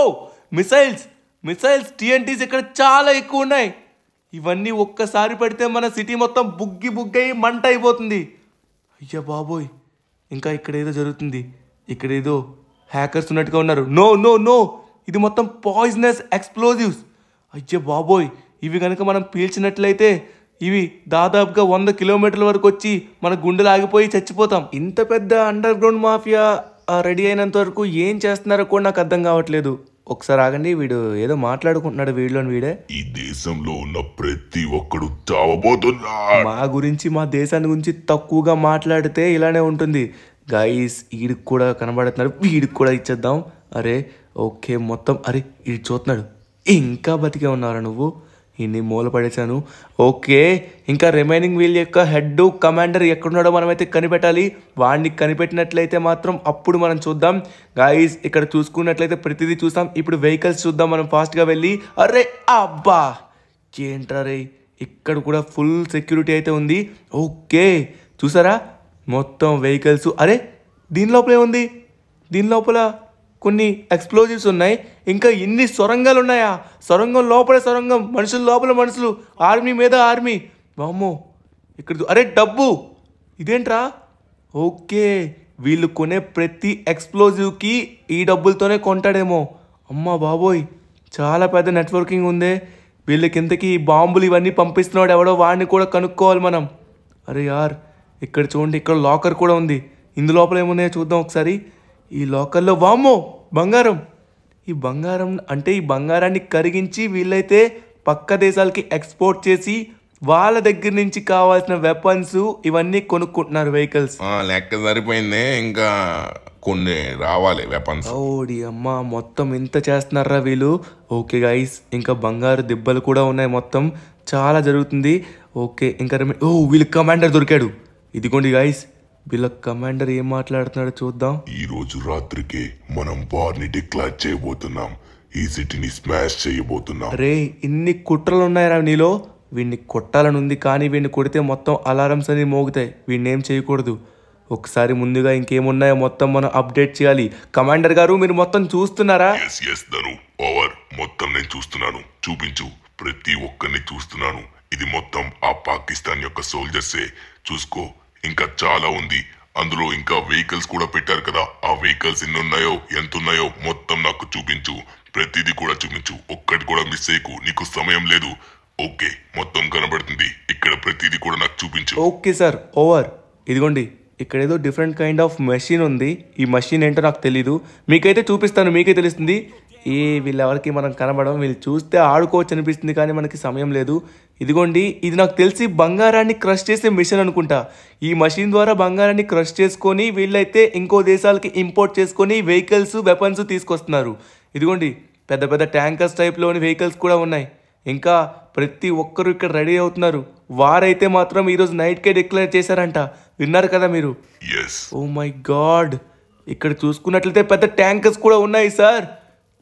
మిసైల్స్ మిసైల్స్ టీఎన్టీస్ ఇక్కడ చాలా ఎక్కువ ఉన్నాయి ఇవన్నీ ఒక్కసారి పెడితే మన సిటీ మొత్తం బుగ్గి బుగ్గయి మంట అయిపోతుంది అయ్యా బాబోయ్ ఇంకా ఇక్కడ ఏదో జరుగుతుంది ఇక్కడ ఏదో హ్యాకర్స్ ఉన్నట్టుగా ఉన్నారు నో నో నో ఇది మొత్తం పాయిజనస్ ఎక్స్ప్లోజివ్స్ అయ్యే బాబోయ్ ఇవి కనుక మనం పీల్చినట్లయితే ఇవి దాదాపుగా వంద కిలోమీటర్ల వరకు వచ్చి మన గుండెలు ఆగిపోయి చచ్చిపోతాం ఇంత పెద్ద అండర్ గ్రౌండ్ మాఫియా రెడీ అయినంత వరకు ఏం చేస్తున్నారో కూడా నాకు అర్థం కావట్లేదు ఒకసారి ఆగండి వీడు ఏదో మాట్లాడుకుంటున్నాడు వీడిలోని వీడే ఈ దేశంలో ఉన్న ప్రతి ఒక్కడు చావబోతున్నా మా గురించి మా దేశాన్ని గురించి తక్కువగా మాట్లాడితే ఇలానే ఉంటుంది గాయస్ వీడికి కూడా కనబడుతున్నాడు వీడికి కూడా ఇచ్చేద్దాం అరే ఓకే మొత్తం అరే వీడు చూస్తున్నాడు ఇంకా బతికే ఉన్నారా నువ్వు ఇన్ని మూల పడేశాను ఓకే ఇంకా రిమైనింగ్ వీల్ యొక్క హెడ్ కమాండర్ ఎక్కడున్నాడో మనమైతే కనిపెట్టాలి వాడిని కనిపెట్టినట్లయితే మాత్రం అప్పుడు మనం చూద్దాం గాయస్ ఇక్కడ చూసుకున్నట్లయితే ప్రతిదీ చూస్తాం ఇప్పుడు వెహికల్స్ చూద్దాం మనం ఫాస్ట్గా వెళ్ళి అరే అబ్బా ఏంట్రా రే ఇక్కడ కూడా ఫుల్ సెక్యూరిటీ అయితే ఉంది ఓకే చూసారా మొత్తం వెహికల్స్ అరే దీని లోపలే ఉంది దీని లోపల కొన్ని ఎక్స్ప్లోజివ్స్ ఉన్నాయి ఇంకా ఎన్ని సొరంగాలు ఉన్నాయా సొరంగం లోపల సొరంగం మనుషులు లోపల మనుషులు ఆర్మీ మీద ఆర్మీ బామ్మో ఇక్కడ అరే డబ్బు ఇదేంట్రా ఓకే వీళ్ళు కొనే ప్రతి ఎక్స్ప్లోజివ్కి ఈ డబ్బులతోనే కొంటాడేమో అమ్మ బాబోయ్ చాలా పెద్ద నెట్వర్కింగ్ ఉంది వీళ్ళకి వీళ్ళకింతకీ బాంబులు ఇవన్నీ పంపిస్తున్నాడు ఎవడో వాడిని కూడా కనుక్కోవాలి మనం అరే యార్ ఇక్కడ చూడండి ఇక్కడ లాకర్ కూడా ఉంది ఇందు లోపల ఏమున్నాయో చూద్దాం ఒకసారి ఈ లోకల్లో వామ్మో బంగారం ఈ బంగారం అంటే ఈ బంగారాన్ని కరిగించి వీళ్ళైతే పక్క దేశాలకి ఎక్స్పోర్ట్ చేసి వాళ్ళ దగ్గర నుంచి కావాల్సిన వెపన్స్ ఇవన్నీ కొనుక్కుంటున్నారు వెహికల్స్ లెక్క సరిపోయింది ఇంకా కొన్ని రావాలి వెపన్స్ ఓడి అమ్మ మొత్తం ఇంత చేస్తున్నారా వీళ్ళు ఓకే గైస్ ఇంకా బంగారు దెబ్బలు కూడా ఉన్నాయి మొత్తం చాలా జరుగుతుంది ఓకే ఇంకా ఓ వీళ్ళు కమాండర్ దొరికాడు ఇదిగోండి గైస్ వీళ్ళ కమాండర్ ఏం మాట్లాడుతున్నాడో చూద్దాం ఈ రోజు రాత్రికే మనం వార్ ని డిక్లేర్ చేయబోతున్నాం ఈ సిటీని స్మాష్ చేయబోతున్నాం రే ఇన్ని కుట్రలు ఉన్నాయరా నీలో వీడిని కొట్టాలని ఉంది కానీ వీడిని కొడితే మొత్తం అలారంస్ అనేది మోగుతాయి వీడిని ఏం చేయకూడదు ఒకసారి ముందుగా ఇంకేమున్నాయో మొత్తం మనం అప్డేట్ చేయాలి కమాండర్ గారు మీరు మొత్తం చూస్తున్నారా ఎస్ ఎస్ పవర్ మొత్తం నేను చూస్తున్నాను చూపించు ప్రతి ఒక్కరిని చూస్తున్నాను ఇది మొత్తం ఆ పాకిస్తాన్ యొక్క సోల్జర్సే చూసుకో ఇంకా చాలా ఉంది అందులో ఇంకా వెహికల్స్ కూడా పెట్టారు కదా ఆ వెహికల్స్ ఎన్నున్నాయో ఎంతున్నాయో మొత్తం నాకు చూపించు ప్రతిదీ కూడా చూపించు ఒక్కటి కూడా మిస్ అయ్యకు నీకు సమయం లేదు ఓకే మొత్తం కనబడుతుంది ఇక్కడ ప్రతిదీ కూడా నాకు చూపించు ఓకే సార్ ఓవర్ ఇదిగోండి ఇక్కడ ఏదో డిఫరెంట్ కైండ్ ఆఫ్ మెషిన్ ఉంది ఈ మెషిన్ ఏంటో నాకు తెలీదు మీకైతే చూపిస్తాను మీకే తెలుస్తుంది ఈ వీళ్ళెవరికి మనం కనబడం వీళ్ళు చూస్తే ఆడుకోవచ్చు అనిపిస్తుంది కానీ మనకి సమయం లేదు ఇదిగోండి ఇది నాకు తెలిసి బంగారాన్ని క్రష్ చేసే మిషన్ అనుకుంటా ఈ మషిన్ ద్వారా బంగారాన్ని క్రష్ చేసుకొని వీళ్ళైతే ఇంకో దేశాలకి ఇంపోర్ట్ చేసుకొని వెహికల్స్ వెపన్స్ తీసుకొస్తున్నారు ఇదిగోండి పెద్ద పెద్ద ట్యాంకర్స్ టైప్లోని వెహికల్స్ కూడా ఉన్నాయి ఇంకా ప్రతి ఒక్కరు ఇక్కడ రెడీ అవుతున్నారు వారైతే మాత్రం ఈరోజు నైట్కే డిక్లేర్ చేశారంట విన్నారు కదా మీరు ఓ మై గాడ్ ఇక్కడ చూసుకున్నట్లయితే పెద్ద ట్యాంకర్స్ కూడా ఉన్నాయి సార్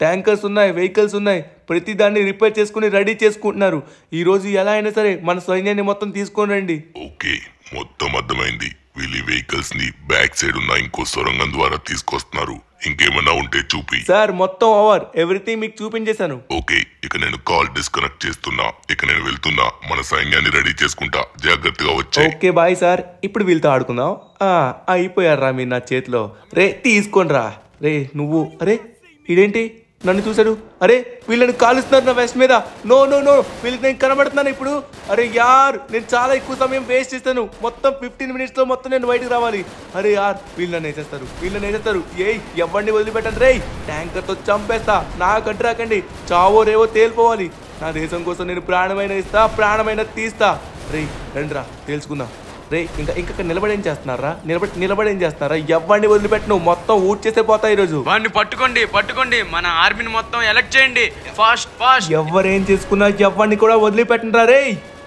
ట్యాంకర్స్ ఉన్నాయి వెహికల్స్ ఉన్నాయి ప్రతి దాన్ని రిపేర్ చేసుకుని రెడీ చేసుకుంటున్నారు ఈ రోజు ఎలా అయినా సరే మన సైన్యాన్ని మొత్తం తీసుకొని రండి ఓకే మొత్తం అర్థమైంది వీళ్ళు వెహికల్స్ ని బ్యాక్ సైడ్ ఉన్న ఇంకో సొరంగం ద్వారా తీసుకొస్తున్నారు ఇంకేమైనా ఉంటే చూపి సార్ మొత్తం ఓవర్ ఎవ్రీథింగ్ మీకు చూపించేశాను ఓకే ఇక నేను కాల్ డిస్కనెక్ట్ చేస్తున్నా ఇక నేను వెళ్తున్నా మన సైన్యాన్ని రెడీ చేసుకుంటా జాగ్రత్తగా వచ్చే ఓకే బాయ్ సార్ ఇప్పుడు వీళ్ళతో ఆడుకుందాం అయిపోయారా మీరు నా చేతిలో రే తీసుకోండి రా రే నువ్వు అరే ఇదేంటి నన్ను చూశాడు అరే వీళ్ళని కాలుస్తున్నారు నా వెస్ట్ మీద నో నో నో వీళ్ళకి నేను కనబడుతున్నాను ఇప్పుడు అరే యార్ నేను చాలా ఎక్కువ సమయం వేస్ట్ చేస్తాను మొత్తం ఫిఫ్టీన్ మినిట్స్లో మొత్తం నేను బయటకు రావాలి అరే యార్ వీళ్ళు నన్ను వేసేస్తారు వీళ్ళు నన్ను వేసేస్తారు ఏయ్ ఎవరిని వదిలిపెట్టండి రే ట్యాంకర్తో చంపేస్తా నాకంటే రాకండి చావో రేవో తేలిపోవాలి నా దేశం కోసం నేను ప్రాణమైన ఇస్తా ప్రాణమైన తీస్తా రే రా తేల్చుకుందాం రే ఇంకా ఇంకా నిలబడేం చేస్తున్నారా నిలబడి నిలబడేం చేస్తున్నారా ఎవరిని వదిలిపెట్టి నువ్వు మొత్తం ఊట్ చేస్తే పోతా ఈరోజు వాడిని పట్టుకోండి పట్టుకోండి మన ఆర్మీని మొత్తం ఎలక్ట్ చేయండి ఫాస్ట్ ఫాస్ట్ ఎవరేం చేసుకున్నా ఎవరిని కూడా వదిలిపెట్టినరా రే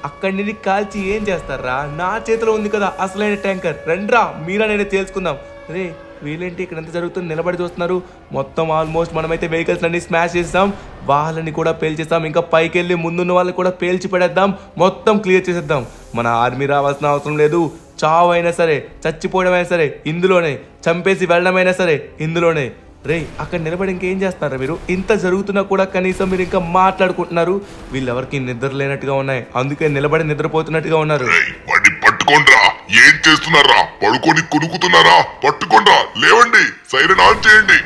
అక్కడి నుండి కాల్చి ఏం చేస్తారా నా చేతిలో ఉంది కదా అసలైన ట్యాంకర్ రండ్రా మీరా నేను తేల్చుకుందాం రే వీళ్ళేంటి ఇక్కడ ఎంత జరుగుతుంది నిలబడి చూస్తున్నారు మొత్తం ఆల్మోస్ట్ మనమైతే వెహికల్స్ అన్ని స్మాష్ చేస్తాం వాళ్ళని కూడా పేల్చేస్తాం ఇంకా పైకి వెళ్ళి ముందున్న వాళ్ళని కూడా పేల్చి పెడేద్దాం మొత్తం క్లియర్ చేసేద్దాం మన ఆర్మీ రావాల్సిన అవసరం లేదు చావు అయినా సరే చచ్చిపోవడం అయినా సరే ఇందులోనే చంపేసి వెళ్ళడమైనా సరే ఇందులోనే రే అక్కడ నిలబడి ఇంకేం చేస్తున్నారా మీరు ఇంత జరుగుతున్నా కూడా కనీసం మీరు ఇంకా మాట్లాడుకుంటున్నారు వీళ్ళెవరికి నిద్ర లేనట్టుగా ఉన్నాయి అందుకే నిలబడి నిద్రపోతున్నట్టుగా ఉన్నారు పట్టుకోండిరా ఏం చేస్తున్నారా పడుకొని కొనుక్కుతున్నారా పట్టుకోండ్రా లేవండి సైరన్ ఆన్ చేయండి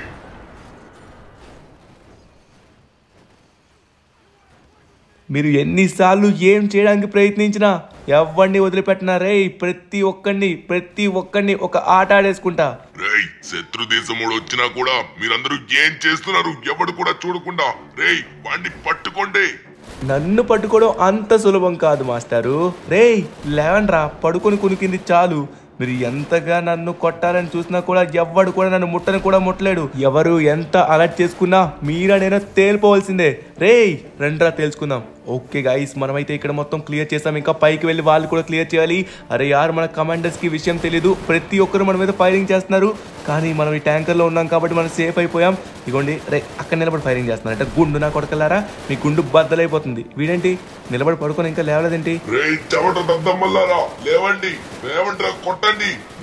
మీరు ఎన్నిసార్లు ఏం చేయడానికి ప్రయత్నించినా ఎవ్వండి వదిలిపెట్టినారే ప్రతి ఒక్కడిని ప్రతి ఒక్కడిని ఒక ఆట ఆడేసుకుంటా రేయ్ శత్రు దేశం వచ్చినా కూడా మీరందరూ ఏం చేస్తున్నారు ఎవడు కూడా చూడకుండా రేయ్ వాణ్ణి పట్టుకోండి నన్ను పట్టుకోవడం అంత సులభం కాదు మాస్టారు రే లేవండ్రా పడుకొని కునికింది చాలు మీరు ఎంతగా నన్ను కొట్టాలని చూసినా కూడా ఎవ్వడు కూడా నన్ను ముట్టని కూడా ముట్టలేడు ఎవరు ఎంత అలర్ట్ చేసుకున్నా మీరనైనా తేలిపోవలసిందే రే రండ్రా తెలుసుకుందాం ఓకే గాయస్ మనమైతే ఇక్కడ మొత్తం క్లియర్ చేసాం ఇంకా పైకి వెళ్ళి వాళ్ళు కూడా క్లియర్ చేయాలి అరే యార్ మన కమాండర్స్కి విషయం తెలియదు ప్రతి ఒక్కరు మన మీద ఫైరింగ్ చేస్తున్నారు కానీ మనం ఈ ట్యాంకర్లో ఉన్నాం కాబట్టి మనం సేఫ్ అయిపోయాం ఇగోండి రే అక్కడ నిలబడి ఫైరింగ్ చేస్తున్నారు అంటే గుండు నా కొడకలారా మీ గుండు బద్దలైపోతుంది వీడేంటి నిలబడి పడుకొని ఇంకా లేవలేదేంటి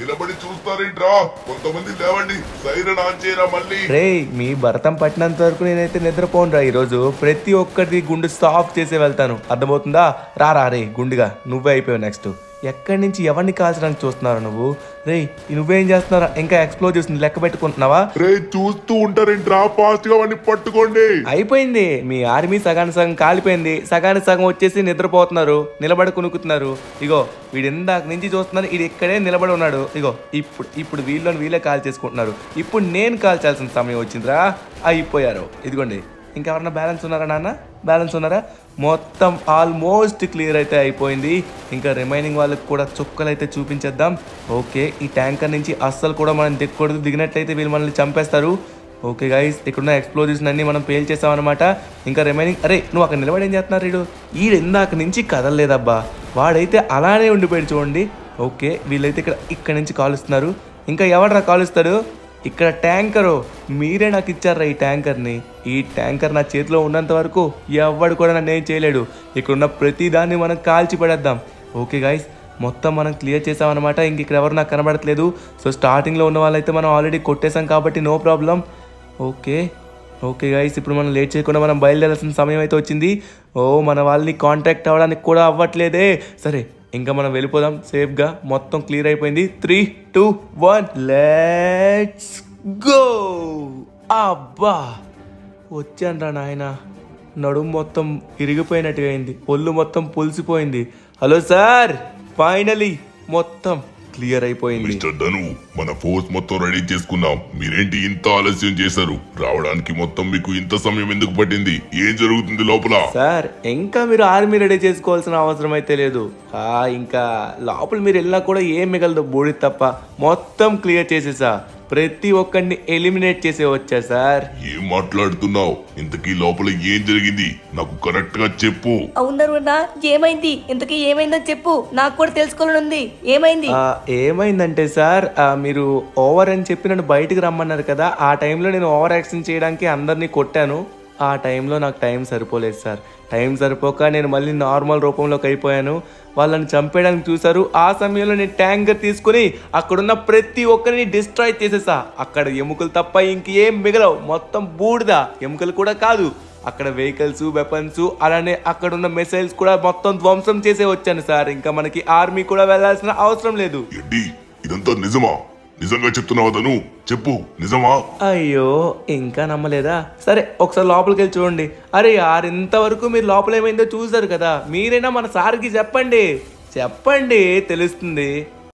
నిలబడి చూస్తారేంట్రా కొంతమంది లేవండి సైరన్ ఆన్ చేయరా మళ్ళీ రే మీ భరతం పట్టినంత వరకు నేనైతే నిద్రపోనురా రా ఈరోజు ప్రతి ఒక్కరిది గుండు సాఫ్ చేసి వెళ్తాను అర్థమవుతుందా రా రే గుండుగా నువ్వే అయిపోయావు నెక్స్ట్ ఎక్కడి నుంచి ఎవరిని కాల్చడానికి చూస్తున్నారు నువ్వు రే నువ్వేం చేస్తున్నారా ఇంకా ఎక్స్ప్లోర్ చేసి లెక్క పెట్టుకుంటున్నావా రే చూస్తూ ఉంటారు ఫాస్ట్ గా పట్టుకోండి అయిపోయింది మీ ఆర్మీ సగాని సగం కాలిపోయింది సగానికి సగం వచ్చేసి నిద్రపోతున్నారు నిలబడి కొనుక్కుతున్నారు ఇగో వీడు ఇందాక నుంచి చూస్తున్నారు ఇది ఇక్కడే నిలబడి ఉన్నాడు ఇగో ఇప్పుడు ఇప్పుడు వీళ్ళని వీళ్ళే కాల్ చేసుకుంటున్నారు ఇప్పుడు నేను కాల్చాల్సిన సమయం వచ్చిందిరా అయిపోయారు ఇదిగోండి ఇంకెవరన్నా బ్యాలెన్స్ ఉన్నారా నాన్న బ్యాలెన్స్ ఉన్నారా మొత్తం ఆల్మోస్ట్ క్లియర్ అయితే అయిపోయింది ఇంకా రిమైనింగ్ వాళ్ళకి కూడా చుక్కలు అయితే చూపించేద్దాం ఓకే ఈ ట్యాంకర్ నుంచి అస్సలు కూడా మనం దిక్కకూడదు దిగినట్లయితే వీళ్ళు మనల్ని చంపేస్తారు ఓకే గైస్ ఇక్కడున్న ఎక్స్ప్లోజన్స్ అన్నీ మనం పేల్ చేసామన్నమాట ఇంకా రిమైనింగ్ అరే నువ్వు అక్కడ నిలబడి ఏం చేస్తున్నారు వీడు వీడు ఇందాక నుంచి కదలలేదబ్బా వాడైతే అలానే ఉండిపోయాడు చూడండి ఓకే వీళ్ళైతే ఇక్కడ ఇక్కడ నుంచి కాలుస్తున్నారు ఇంకా ఎవడరా కాలుస్తాడు ఇక్కడ ట్యాంకరు మీరే నాకు ఇచ్చారా ఈ ట్యాంకర్ని ఈ ట్యాంకర్ నా చేతిలో ఉన్నంత వరకు ఎవడు కూడా నన్ను ఏం చేయలేడు ఇక్కడున్న ప్రతి దాన్ని మనం కాల్చి పడేద్దాం ఓకే గాయస్ మొత్తం మనం క్లియర్ చేసామన్నమాట ఇంక ఇక్కడ ఎవరు నాకు కనబడట్లేదు సో స్టార్టింగ్లో ఉన్న వాళ్ళైతే మనం ఆల్రెడీ కొట్టేసాం కాబట్టి no problem okay okay guys ఇప్పుడు మనం లేట్ చేయకుండా మనం బయలుదేరాల్సిన సమయం అయితే వచ్చింది ఓ మన వాళ్ళని కాంటాక్ట్ అవ్వడానికి కూడా అవ్వట్లేదే సరే ఇంకా మనం వెళ్ళిపోదాం సేఫ్గా మొత్తం క్లియర్ అయిపోయింది three two one let's go అబ్బా వచ్చానరా నాయన నడుము మొత్తం ఇరిగిపోయినట్టుగా అయింది ఒళ్ళు మొత్తం పులిసిపోయింది హలో సార్ ఫైనలీ మొత్తం క్లియర్ అయిపోయింది మిస్టర్ ధను మన ఫోర్స్ మొత్తం రెడీ చేసుకున్నాం మీరేంటి ఇంత ఆలస్యం చేశారు రావడానికి మొత్తం మీకు ఇంత సమయం ఎందుకు పట్టింది ఏం జరుగుతుంది లోపల సార్ ఇంకా మీరు ఆర్మీ రెడీ చేసుకోవాల్సిన అవసరం అయితే లేదు ఇంకా లోపల మీరు వెళ్ళినా కూడా ఏం మిగలదు బోడి తప్ప మొత్తం క్లియర్ చేసేసా ప్రతి ఒక్కరిని ఎలిమినేట్ చేసే వచ్చా సార్ ఏం మాట్లాడుతున్నావు ఇంతకీ లోపల ఏం జరిగింది నాకు కరెక్ట్ గా చెప్పు అవునరునా ఏమైంది ఇంతకీ ఏమైందో చెప్పు నాకు కూడా తెలుసుకోవాలనుంది ఏమైంది ఏమైందంటే సార్ మీరు ఓవర్ అని చెప్పి నన్ను బయటకు రమ్మన్నారు కదా ఆ టైంలో నేను ఓవర్ యాక్షన్ చేయడానికి అందరినీ కొట్టాను ఆ టైంలో నాకు టైం సరిపోలేదు సార్ టైం సరిపోక నేను మళ్ళీ నార్మల్ రూపంలోకి అయిపోయాను వాళ్ళని చంపేయడానికి చూశారు ఆ సమయంలో నేను ట్యాంకర్ తీసుకుని అక్కడున్న ప్రతి ఒక్కరిని డిస్ట్రాయ్ చేసేసా అక్కడ ఎముకలు తప్ప ఇంకేం మిగలవు మొత్తం బూడిద ఎముకలు కూడా కాదు అక్కడ వెహికల్స్ వెపన్స్ అలానే అక్కడ ఉన్న మిసైల్స్ కూడా మొత్తం ధ్వంసం చేసే వచ్చాను సార్ ఇంకా మనకి ఆర్మీ కూడా వెళ్లాల్సిన అవసరం లేదు ఇదంతా నిజమా నిజంగా చెప్తున్నావు తను చెప్పు నిజమా అయ్యో ఇంకా నమ్మలేదా సరే ఒకసారి లోపలికి వెళ్ళి చూడండి అరే ఆరింతవరకు మీరు లోపల ఏమైందో చూసారు కదా మీరైనా మన సార్కి చెప్పండి చెప్పండి తెలుస్తుంది